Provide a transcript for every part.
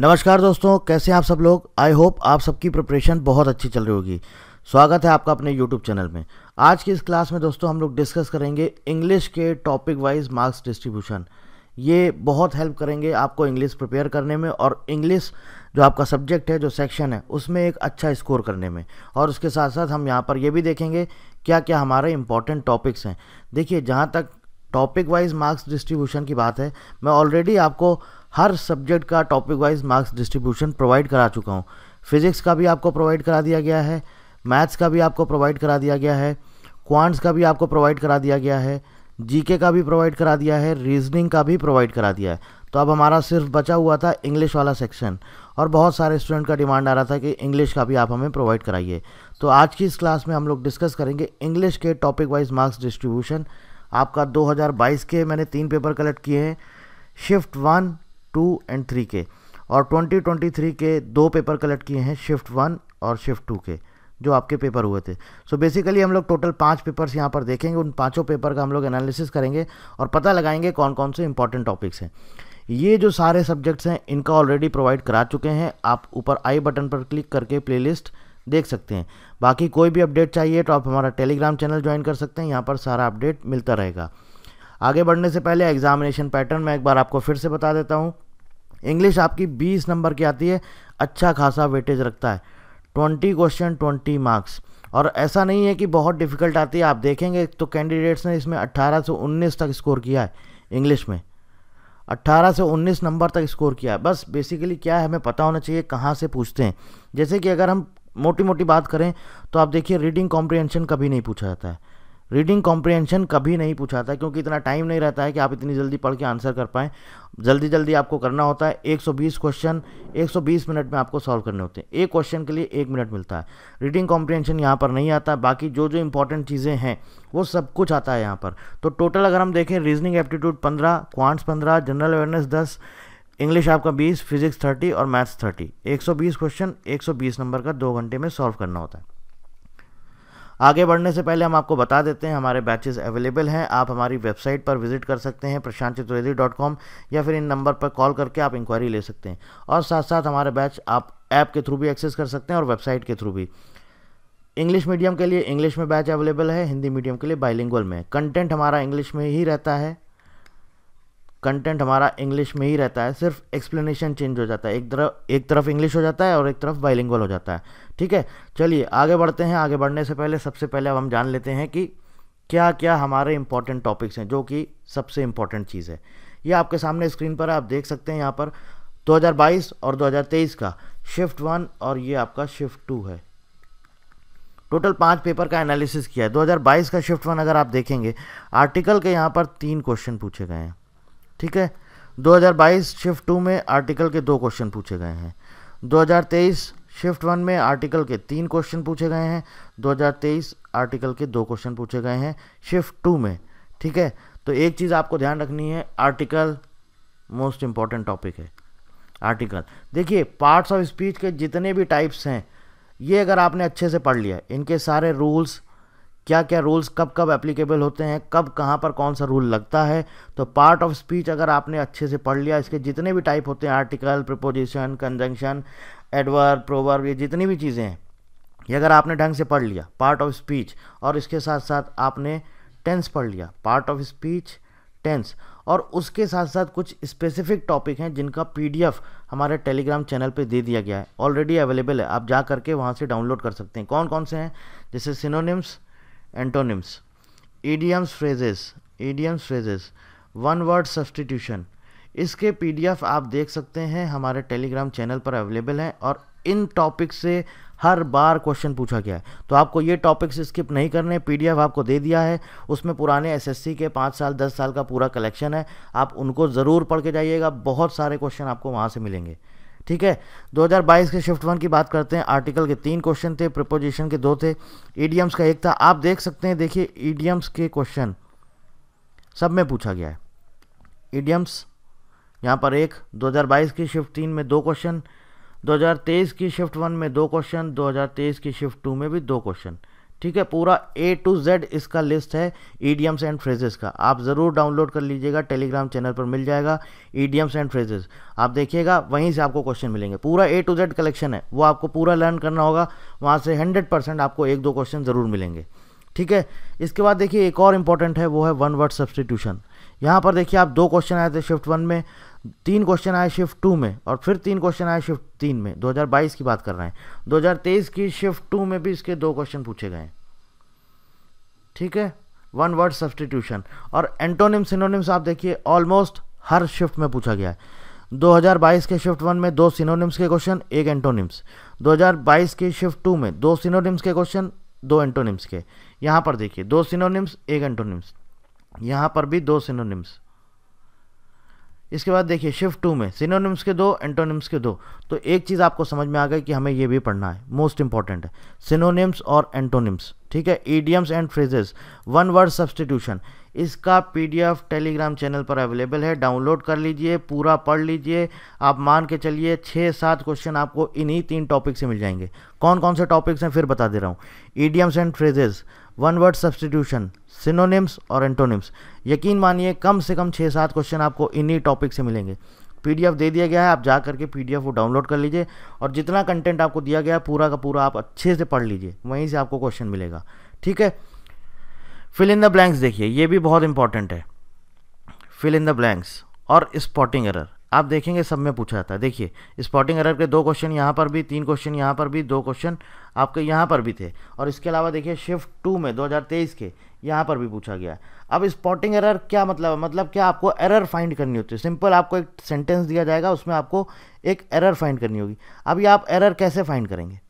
नमस्कार दोस्तों कैसे हैं आप सब लोग आई होप आप सबकी प्रिपरेशन बहुत अच्छी चल रही होगी स्वागत है आपका अपने यूट्यूब चैनल में आज की इस क्लास में दोस्तों हम लोग डिस्कस करेंगे इंग्लिश के टॉपिक वाइज मार्क्स डिस्ट्रीब्यूशन ये बहुत हेल्प करेंगे आपको इंग्लिश प्रिपेयर करने में और इंग्लिश जो आपका सब्जेक्ट है जो सेक्शन है उसमें एक अच्छा स्कोर करने में और उसके साथ साथ हम यहाँ पर ये भी देखेंगे क्या क्या हमारे इंपॉर्टेंट टॉपिक्स हैं देखिए जहाँ तक टॉपिक वाइज मार्क्स डिस्ट्रीब्यूशन की बात है मैं ऑलरेडी आपको हर सब्जेक्ट का topic wise marks distribution provide करा चुका हूँ फिजिक्स का भी आपको प्रोवाइड करा दिया गया है मैथ्स का भी आपको प्रोवाइड करा दिया गया है क्वांट्स का भी आपको प्रोवाइड करा दिया गया है जीके का भी प्रोवाइड करा दिया है रीजनिंग का भी प्रोवाइड करा दिया है तो अब हमारा सिर्फ बचा हुआ था इंग्लिश वाला सेक्शन और बहुत सारे स्टूडेंट का डिमांड आ रहा था कि इंग्लिश का भी आप हमें प्रोवाइड कराइए तो आज की इस क्लास में हम लोग डिस्कस करेंगे इंग्लिश के टॉपिक वाइज मार्क्स डिस्ट्रीब्यूशन आपका 2022 के मैंने तीन पेपर कलेक्ट किए हैं shift one two and three के और ट्वेंटी ट्वेंटी थ्री के दो पेपर कलेक्ट किए हैं शिफ्ट वन और शिफ्ट टू के जो आपके पेपर हुए थे सो so बेसिकली हम लोग टोटल पांच पेपर्स यहाँ पर देखेंगे उन पांचों पेपर का हम लोग एनालिसिस करेंगे और पता लगाएंगे कौन कौन से इंपॉर्टेंट टॉपिक्स हैं ये जो सारे सब्जेक्ट्स हैं इनका ऑलरेडी प्रोवाइड करा चुके हैं आप ऊपर आई बटन पर क्लिक करके प्ले देख सकते हैं बाकी कोई भी अपडेट चाहिए तो आप हमारा टेलीग्राम चैनल ज्वाइन कर सकते हैं यहाँ पर सारा अपडेट मिलता रहेगा आगे बढ़ने से पहले एग्जामिनेशन पैटर्न मैं एक बार आपको फिर से बता देता हूँ इंग्लिश आपकी बीस नंबर की आती है अच्छा खासा वेटेज रखता है ट्वेंटी क्वेश्चन ट्वेंटी मार्क्स और ऐसा नहीं है कि बहुत डिफ़िकल्ट आती है आप देखेंगे तो कैंडिडेट्स ने इसमें 18 से 19 तक स्कोर किया है इंग्लिश में 18 से 19 नंबर तक स्कोर किया है बस बेसिकली क्या है हमें पता होना चाहिए कहाँ से पूछते हैं जैसे कि अगर हम मोटी मोटी बात करें तो आप देखिए रीडिंग कॉम्प्रीहेंशन कभी नहीं पूछा जाता है रीडिंग कॉम्प्रिहेंशन कभी नहीं पूछा था क्योंकि इतना टाइम नहीं रहता है कि आप इतनी जल्दी पढ़ के आंसर कर पाएँ जल्दी जल्दी आपको करना होता है 120 क्वेश्चन 120 मिनट में आपको सॉल्व करने होते हैं एक क्वेश्चन के लिए एक मिनट मिलता है रीडिंग कॉम्प्रिहेंशन यहाँ पर नहीं आता बाकी जो जो इंपॉर्टेंट चीज़ें हैं वो सब कुछ आता है यहाँ पर तो टोटल अगर हम देखें रीजनिंग एप्टीट्यूड पंद्रह क्वांट्स पंद्रह जनरल अवेयरनेस दस इंग्लिश आपका बीस फिजिक्स थर्टी और मैथ्स थर्टी एक क्वेश्चन एक नंबर का दो घंटे में सॉल्व करना होता है आगे बढ़ने से पहले हम आपको बता देते हैं हमारे बैचेस अवेलेबल हैं आप हमारी वेबसाइट पर विजिट कर सकते हैं प्रशांत चतुर्वेदी डॉट कॉम या फिर इन नंबर पर कॉल करके आप इंक्वायरी ले सकते हैं और साथ साथ हमारे बैच आप ऐप के थ्रू भी एक्सेस कर सकते हैं और वेबसाइट के थ्रू भी इंग्लिश मीडियम के लिए इंग्लिश में बैच अवेलेबल है हिंदी मीडियम के लिए बाइलिंगुअल में कंटेंट हमारा इंग्लिश में ही रहता है कंटेंट हमारा इंग्लिश में ही रहता है सिर्फ एक्सप्लेनेशन चेंज हो जाता है एक तरफ एक तरफ इंग्लिश हो जाता है और एक तरफ बाइलिंगुअल हो जाता है ठीक है चलिए आगे बढ़ते हैं आगे बढ़ने से पहले सबसे पहले अब हम जान लेते हैं कि क्या क्या हमारे इंपॉर्टेंट टॉपिक्स हैं जो कि सबसे इम्पॉर्टेंट चीज़ है ये आपके सामने स्क्रीन पर है आप देख सकते हैं यहाँ पर 2022 और 2023 का शिफ्ट वन और ये आपका शिफ्ट टू है टोटल पांच पेपर का एनालिसिस किया है 2022 का शिफ्ट वन अगर आप देखेंगे आर्टिकल के यहाँ पर तीन क्वेश्चन पूछे गए हैं ठीक है 2022 शिफ्ट टू में आर्टिकल के दो क्वेश्चन पूछे गए हैं 2023 शिफ्ट वन में आर्टिकल के तीन क्वेश्चन पूछे गए हैं 2023 आर्टिकल के दो क्वेश्चन पूछे गए हैं शिफ्ट टू में ठीक है तो एक चीज़ आपको ध्यान रखनी है आर्टिकल मोस्ट इम्पॉर्टेंट टॉपिक है आर्टिकल देखिए पार्ट्स ऑफ स्पीच के जितने भी टाइप्स हैं ये अगर आपने अच्छे से पढ़ लिया इनके सारे रूल्स क्या क्या रूल्स कब कब एप्लीकेबल होते हैं कब कहाँ पर कौन सा रूल लगता है तो पार्ट ऑफ स्पीच अगर आपने अच्छे से पढ़ लिया इसके जितने भी टाइप होते हैं article preposition conjunction adverb proverb ये जितनी भी चीज़ें हैं ये अगर आपने ढंग से पढ़ लिया पार्ट ऑफ स्पीच और इसके साथ साथ आपने टेंस पढ़ लिया पार्ट ऑफ स्पीच टेंस और उसके साथ साथ कुछ स्पेसिफिक टॉपिक हैं जिनका पीडीएफ हमारे टेलीग्राम चैनल पे दे दिया गया है ऑलरेडी अवेलेबल है आप जा करके वहाँ से डाउनलोड कर सकते हैं कौन कौन से हैं जैसे synonyms antonyms idioms phrases idioms phrases one word substitution इसके पीडीएफ आप देख सकते हैं हमारे टेलीग्राम चैनल पर अवेलेबल हैं और इन टॉपिक से हर बार क्वेश्चन पूछा गया है तो आपको ये टॉपिक्स स्किप नहीं करने पीडीएफ आपको दे दिया है उसमें पुराने एसएससी के पाँच साल दस साल का पूरा कलेक्शन है आप उनको ज़रूर पढ़ के जाइएगा बहुत सारे क्वेश्चन आपको वहाँ से मिलेंगे ठीक है 2022 के शिफ्ट वन की बात करते हैं आर्टिकल के तीन क्वेश्चन थे प्रपोजिशन के दो थे ईडीएम्स का एक था आप देख सकते हैं देखिए ईडीएम्स के क्वेश्चन सब में पूछा गया है ईडीएम्स यहाँ पर एक 2022 की शिफ्ट तीन में दो क्वेश्चन 2023 की शिफ्ट वन में दो क्वेश्चन 2023 की शिफ्ट टू में भी दो क्वेश्चन ठीक है पूरा ए टू जेड इसका लिस्ट है ईडीएम्स एंड फ्रेजेस का आप ज़रूर डाउनलोड कर लीजिएगा टेलीग्राम चैनल पर मिल जाएगा ईडीएम्स एंड फ्रेजेस आप देखिएगा वहीं से आपको क्वेश्चन मिलेंगे पूरा ए टू जेड कलेक्शन है वो आपको पूरा लर्न करना होगा वहाँ से हंड्रेड परसेंट आपको एक दो क्वेश्चन ज़रूर मिलेंगे ठीक है इसके बाद देखिए एक और इंपॉर्टेंट है वो है वन वर्ड सब्सटीट्यूशन यहाँ पर देखिए आप दो क्वेश्चन आए थे शिफ्ट वन में तीन क्वेश्चन आए शिफ्ट टू में और फिर तीन क्वेश्चन आए शिफ्ट तीन में 2022 की बात कर रहे हैं 2023 की शिफ्ट टू में भी इसके दो क्वेश्चन पूछे गए ठीक है वन वर्ड सब्सटीट्यूशन और एंटोनिम सिनोनिम्स आप देखिए ऑलमोस्ट हर शिफ्ट में पूछा गया है 2022 के शिफ्ट वन में दो सिनोनिम्स के क्वेश्चन एक एंटोनिम्स 2022 के शिफ्ट टू में दो सिनोनिम्स के क्वेश्चन दो एंटोनिम्स के यहाँ पर देखिए दो सिनोनिम्स एक एंटोनिम्स यहाँ पर भी दो सिनोनिम्स इसके बाद देखिए शिफ्ट टू में सिनोनिम्स के दो एंटोनिम्स के दो तो एक चीज़ आपको समझ में आ गई कि हमें यह भी पढ़ना है मोस्ट इंपॉर्टेंट है सिनोनिम्स और एंटोनिम्स ठीक है idioms and phrases one word substitution इसका पीडीएफ टेलीग्राम चैनल पर अवेलेबल है डाउनलोड कर लीजिए पूरा पढ़ लीजिए आप मान के चलिए छः सात क्वेश्चन आपको इन्हीं तीन टॉपिक से मिल जाएंगे कौन कौन से टॉपिक्स हैं फिर बता दे रहा हूँ idioms and phrases one word substitution synonyms और एंटोनिम्स यकीन मानिए कम से कम छः सात क्वेश्चन आपको इन्हीं टॉपिक से मिलेंगे पीडीएफ दे दिया गया है आप जा करके पी वो डाउनलोड कर लीजिए और जितना कंटेंट आपको दिया गया है पूरा का पूरा आप अच्छे से पढ़ लीजिए वहीं से आपको क्वेश्चन मिलेगा ठीक है फिल इन द ब्लैंक्स देखिए ये भी बहुत इंपॉर्टेंट है फिल इन द ब्लैंक्स और स्पॉटिंग एरर आप देखेंगे सब में पूछा जाता है देखिए स्पॉटिंग एरर के दो क्वेश्चन यहाँ पर भी तीन क्वेश्चन यहाँ पर भी दो क्वेश्चन आपके यहाँ पर भी थे और इसके अलावा देखिए शिफ्ट टू में 2023 के यहाँ पर भी पूछा गया अब स्पॉटिंग एरर क्या मतलब मतलब क्या आपको एरर फाइंड करनी होती है सिंपल आपको एक सेंटेंस दिया जाएगा उसमें आपको एक एरर फाइंड करनी होगी अब आप एरर कैसे फाइंड करेंगे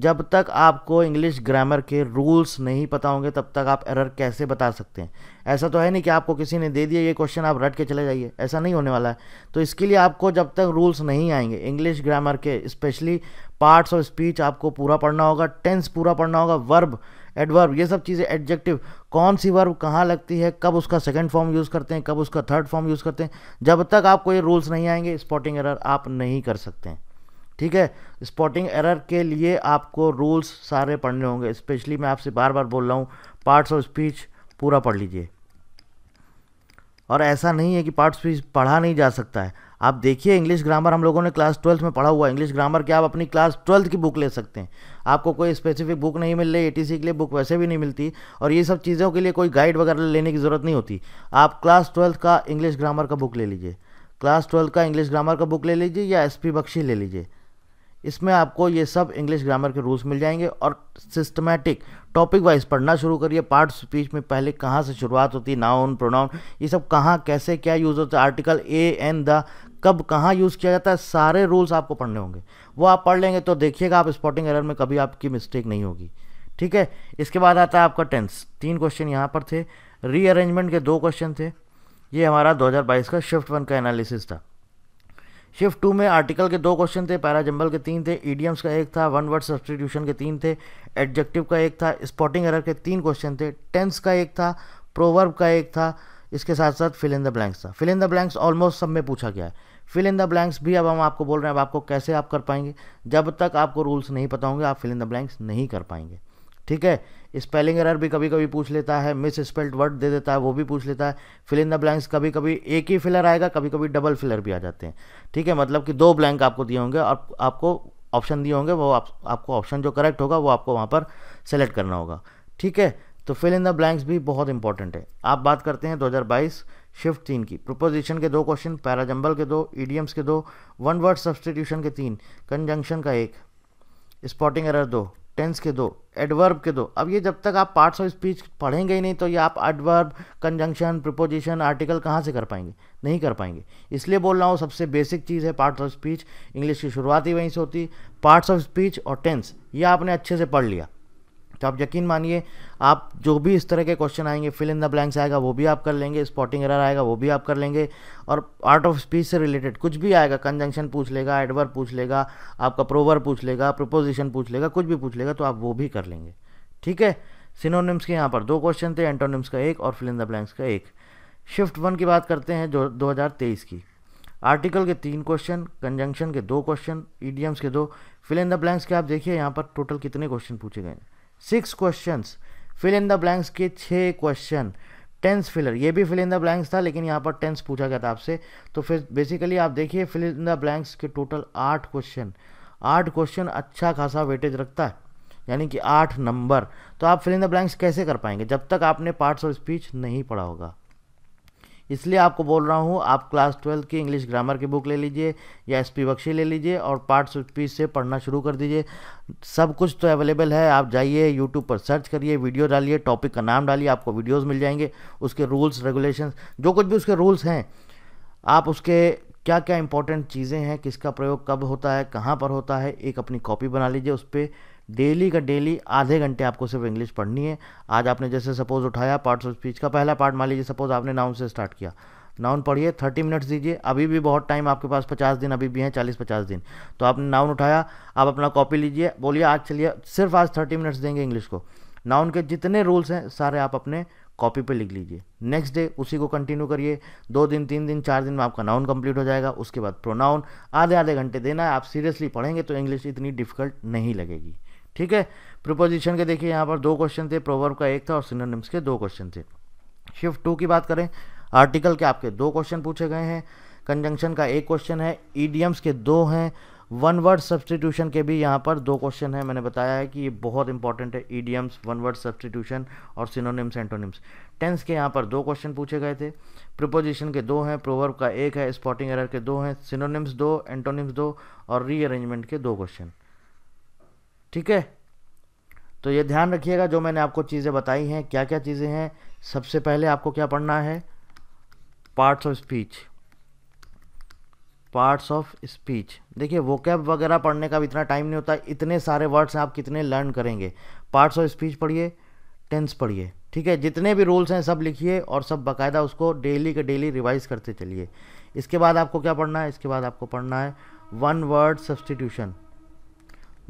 जब तक आपको इंग्लिश ग्रामर के रूल्स नहीं पता होंगे तब तक आप एरर कैसे बता सकते हैं ऐसा तो है नहीं कि आपको किसी ने दे दिया ये क्वेश्चन आप रट के चले जाइए ऐसा नहीं होने वाला है तो इसके लिए आपको जब तक रूल्स नहीं आएंगे इंग्लिश ग्रामर के स्पेशली पार्ट्स ऑफ स्पीच आपको पूरा पढ़ना होगा टेंस पूरा पढ़ना होगा वर्ब एडवर्ब ये सब चीज़ें एडजेक्टिव कौन सी वर्ब कहाँ लगती है कब उसका सेकेंड फॉर्म यूज़ करते हैं कब उसका थर्ड फॉर्म यूज़ करते हैं जब तक आपको ये रूल्स नहीं आएंगे स्पॉटिंग एरर आप नहीं कर सकते हैं ठीक है स्पॉटिंग एरर के लिए आपको रूल्स सारे पढ़ने होंगे स्पेशली मैं आपसे बार बार बोल रहा हूँ पार्ट्स ऑफ स्पीच पूरा पढ़ लीजिए और ऐसा नहीं है कि पार्ट्स स्पीच पढ़ा नहीं जा सकता है आप देखिए इंग्लिश ग्रामर हम लोगों ने क्लास ट्वेल्थ में पढ़ा हुआ है इंग्लिश ग्रामर की आप अपनी क्लास ट्वेल्थ की बुक ले सकते हैं आपको कोई स्पेसिफिक बुक नहीं मिल रही ए के लिए बुक वैसे भी नहीं मिलती और ये सब चीज़ों के लिए कोई गाइड वगैरह लेने की ज़रूरत नहीं होती आप क्लास ट्वेल्थ का इंग्लिश ग्रामर का बुक ले लीजिए क्लास ट्वेल्थ का इंग्लिश ग्रामर का बुक ले लीजिए या एस पी बख्शी ले लीजिए इसमें आपको ये सब इंग्लिश ग्रामर के रूल्स मिल जाएंगे और सिस्टमेटिक टॉपिक वाइज पढ़ना शुरू करिए पार्ट स्पीच में पहले कहाँ से शुरुआत होती है नाउन प्रोनाउन ये सब कहाँ कैसे क्या यूज़ होता है आर्टिकल ए एन द कब कहाँ यूज़ किया जाता है सारे रूल्स आपको पढ़ने होंगे वो आप पढ़ लेंगे तो देखिएगा आप स्पॉटिंग एरर में कभी आपकी मिस्टेक नहीं होगी ठीक है इसके बाद आता है आपका टेंस तीन क्वेश्चन यहाँ पर थे रीअरेंजमेंट के दो क्वेश्चन थे ये हमारा 2022 का शिफ्ट वन का एनालिसिस था शिफ्ट टू में आर्टिकल के दो क्वेश्चन थे जंबल के तीन थे ईडियम्स का एक था वन वर्ड सब्सटीट्यूशन के तीन थे एडजेक्टिव का एक था स्पॉटिंग एरर के तीन क्वेश्चन थे टेंस का एक था प्रोवर्ब का एक था इसके साथ साथ फिल इन द ब्लैंक्स था fill in the blanks almost सब में पूछा गया है फिल इन द ब्लैंक्स भी अब हम आपको बोल रहे हैं अब आपको कैसे आप कर पाएंगे जब तक आपको रूल्स नहीं पता होंगे आप फिल इन द ब्लैंक्स नहीं कर पाएंगे ठीक है स्पेलिंग एरर भी कभी कभी पूछ लेता है मिस स्पेल्ड वर्ड दे देता है वो भी पूछ लेता है फिल इन द ब्लैंक्स कभी कभी एक ही फिलर आएगा कभी कभी डबल फिलर भी आ जाते हैं ठीक है मतलब कि दो ब्लैंक आपको दिए होंगे और आपको ऑप्शन दिए होंगे वो आप, आपको ऑप्शन जो करेक्ट होगा वो आपको वहाँ पर सेलेक्ट करना होगा ठीक है तो फिल इन द ब्लैंक्स भी बहुत इंपॉर्टेंट है आप बात करते हैं 2022 शिफ्ट तीन की प्रोपोजिशन के दो क्वेश्चन पैराजंबल के दो ईडीएम्स के दो वन वर्ड सब्सटीट्यूशन के तीन कंजंक्शन का एक स्पॉटिंग एरर दो टेंस के दो एडवर्ब के दो अब ये जब तक आप पार्ट्स ऑफ स्पीच पढ़ेंगे ही नहीं तो ये आप एडवर्ब कंजंक्शन प्रिपोजिशन आर्टिकल कहाँ से कर पाएंगे नहीं कर पाएंगे इसलिए बोल रहा हूँ सबसे बेसिक चीज़ है पार्ट्स ऑफ स्पीच इंग्लिश की शुरुआत ही वहीं से होती पार्ट्स ऑफ स्पीच और टेंस ये आपने अच्छे से पढ़ लिया तो आप यकीन मानिए आप जो भी इस तरह के क्वेश्चन आएंगे फिल इन द ब्लैंक्स आएगा वो भी आप कर लेंगे स्पॉटिंग एरर आएगा वो भी आप कर लेंगे और आर्ट ऑफ स्पीच से रिलेटेड कुछ भी आएगा कंजंक्शन पूछ लेगा एडवर पूछ लेगा आपका प्रोवर पूछ लेगा प्रपोजिशन पूछ लेगा कुछ भी पूछ लेगा तो आप वो भी कर लेंगे ठीक है सिनोनिम्स के यहाँ पर दो क्वेश्चन थे एंटोनिम्स का एक और फिल इन द ब्लैंक्स का एक शिफ्ट वन की बात करते हैं जो तेईस की आर्टिकल के तीन क्वेश्चन कंजंक्शन के दो क्वेश्चन ईडीएम्स के दो फिल इन द ब्लैंक्स के आप देखिए यहाँ पर टोटल कितने क्वेश्चन पूछे गए हैं six questions fill in the blanks के छः क्वेश्चन टेंस फिलर ये भी फिल इन द ब्लैंक्स था लेकिन यहाँ पर टेंस पूछा गया था आपसे तो फिर बेसिकली आप देखिए फिल इन द ब्लैंक्स के टोटल आठ क्वेश्चन आठ क्वेश्चन अच्छा खासा वेटेज रखता है यानी कि आठ नंबर तो आप फिल इन द ब्लैंक्स कैसे कर पाएंगे जब तक आपने पार्ट्स ऑफ स्पीच नहीं पढ़ा होगा इसलिए आपको बोल रहा हूँ आप क्लास ट्वेल्थ की इंग्लिश ग्रामर की बुक ले लीजिए या एस पी बख्शी ले लीजिए और पार्ट्स पी से पढ़ना शुरू कर दीजिए सब कुछ तो अवेलेबल है आप जाइए यूट्यूब पर सर्च करिए वीडियो डालिए टॉपिक का नाम डालिए आपको वीडियोज़ मिल जाएंगे उसके रूल्स रेगुलेशन जो कुछ भी उसके रूल्स हैं आप उसके क्या क्या इंपॉर्टेंट चीज़ें हैं किसका प्रयोग कब होता है कहाँ पर होता है एक अपनी कॉपी बना लीजिए उस पर डेली का डेली आधे घंटे आपको सिर्फ इंग्लिश पढ़नी है आज आपने जैसे सपोज उठाया पार्ट्स ऑफ स्पीच का पहला पार्ट मान लीजिए सपोज आपने नाउन से स्टार्ट किया नाउन पढ़िए थर्टी मिनट्स दीजिए अभी भी बहुत टाइम आपके पास पचास दिन अभी भी हैं चालीस पचास दिन तो आपने नाउन उठाया आप अपना कॉपी लीजिए बोलिए आज चलिए सिर्फ आज थर्टी मिनट्स देंगे इंग्लिश को नाउन के जितने रूल्स हैं सारे आप अपने कॉपी पे लिख लीजिए नेक्स्ट डे उसी को कंटिन्यू करिए दो दिन तीन दिन चार दिन में आपका नाउन कंप्लीट हो जाएगा उसके बाद प्रोनाउन आधे आधे घंटे देना है आप सीरियसली पढ़ेंगे तो इंग्लिश इतनी डिफिकल्ट नहीं लगेगी ठीक है प्रिपोजिशन के देखिए यहाँ पर दो क्वेश्चन थे प्रोवर्ब का एक था और सिनोनिम्स के दो क्वेश्चन थे शिफ्ट टू की बात करें आर्टिकल के आपके दो क्वेश्चन पूछे गए हैं कंजंक्शन का एक क्वेश्चन है ईडीएम्स के दो हैं वन वर्ड सब्सटीट्यूशन के भी यहाँ पर दो क्वेश्चन है मैंने बताया है कि ये बहुत इंपॉर्टेंट है ईडीएम्स वन वर्ड सब्सटीट्यूशन और सिनोनिम्स एंटोनिम्स टेंस के यहाँ पर दो क्वेश्चन पूछे गए थे प्रिपोजिशन के दो हैं प्रोवर्ब का एक है स्पॉटिंग एरर के दो हैं सिनोनिम्स दो एंटोनिम्स दो और रीअरेंजमेंट के दो क्वेश्चन ठीक है तो ये ध्यान रखिएगा जो मैंने आपको चीज़ें बताई हैं क्या क्या चीज़ें हैं सबसे पहले आपको क्या पढ़ना है parts of speech parts of speech देखिए वोकैब वगैरह पढ़ने का भी इतना टाइम नहीं होता इतने सारे वर्ड्स हैं आप कितने लर्न करेंगे पार्ट्स ऑफ स्पीच पढ़िए टेंस पढ़िए ठीक है जितने भी रूल्स हैं सब लिखिए और सब बाकायदा उसको डेली के डेली रिवाइज करते चलिए इसके बाद आपको क्या पढ़ना है इसके बाद आपको पढ़ना है one word substitution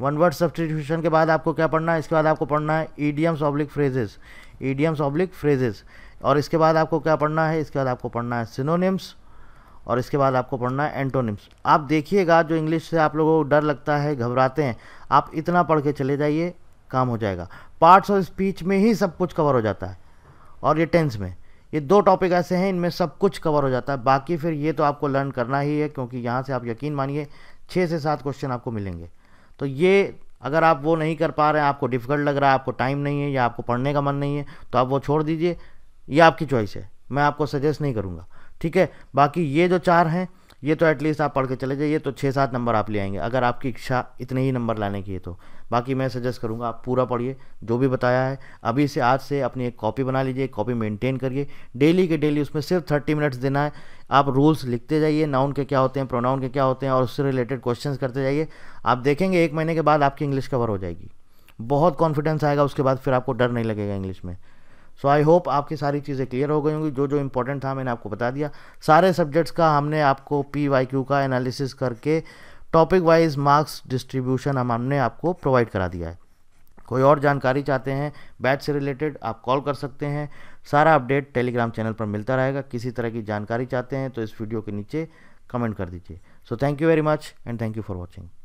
one word substitution के बाद आपको क्या पढ़ना है इसके बाद आपको पढ़ना है idioms oblique phrases idioms oblique phrases और इसके बाद आपको क्या पढ़ना है इसके बाद आपको पढ़ना है सिनोनिम्स और इसके बाद आपको पढ़ना है एंटोनिम्स आप देखिएगा जो इंग्लिश से आप लोगों को डर लगता है घबराते हैं आप इतना पढ़ के चले जाइए काम हो जाएगा पार्ट्स और स्पीच में ही सब कुछ कवर हो जाता है और ये टेंस में ये दो टॉपिक ऐसे हैं इनमें सब कुछ कवर हो जाता है बाकी फिर ये तो आपको लर्न करना ही है क्योंकि यहाँ से आप यकीन मानिए छः से सात क्वेश्चन आपको मिलेंगे तो ये अगर आप वो नहीं कर पा रहे हैं आपको डिफ़िकल्ट लग रहा है आपको टाइम नहीं है या आपको पढ़ने का मन नहीं है तो आप वो छोड़ दीजिए ये आपकी चॉइस है मैं आपको सजेस्ट नहीं करूँगा ठीक है बाकी ये जो चार हैं ये तो एटलीस्ट आप पढ़ के चले जाइए तो छः सात नंबर आप ले आएंगे अगर आपकी इच्छा इतने ही नंबर लाने की है तो बाकी मैं सजेस्ट करूँगा आप पूरा पढ़िए जो भी बताया है अभी से आज से अपनी एक कॉपी बना लीजिए कॉपी मेंटेन करिए डेली के डेली उसमें सिर्फ थर्टी मिनट्स देना है आप रूल्स लिखते जाइए नाउन के क्या होते हैं प्रोनाउन के क्या होते हैं और उससे रिलेटेड क्वेश्चन करते जाइए आप देखेंगे एक महीने के बाद आपकी इंग्लिश कवर हो जाएगी बहुत कॉन्फिडेंस आएगा उसके बाद फिर आपको डर नहीं लगेगा इंग्लिश में सो आई होप आपकी सारी चीज़ें क्लियर हो गई होंगी जो जो इंपॉर्टेंट था मैंने आपको बता दिया सारे सब्जेक्ट्स का हमने आपको पी वाई क्यू का एनालिसिस करके टॉपिक वाइज मार्क्स डिस्ट्रीब्यूशन हम हमने आपको प्रोवाइड करा दिया है कोई और जानकारी चाहते हैं बैच से रिलेटेड आप कॉल कर सकते हैं सारा अपडेट टेलीग्राम चैनल पर मिलता रहेगा किसी तरह की जानकारी चाहते हैं तो इस वीडियो के नीचे कमेंट कर दीजिए so thank you very much and thank you for watching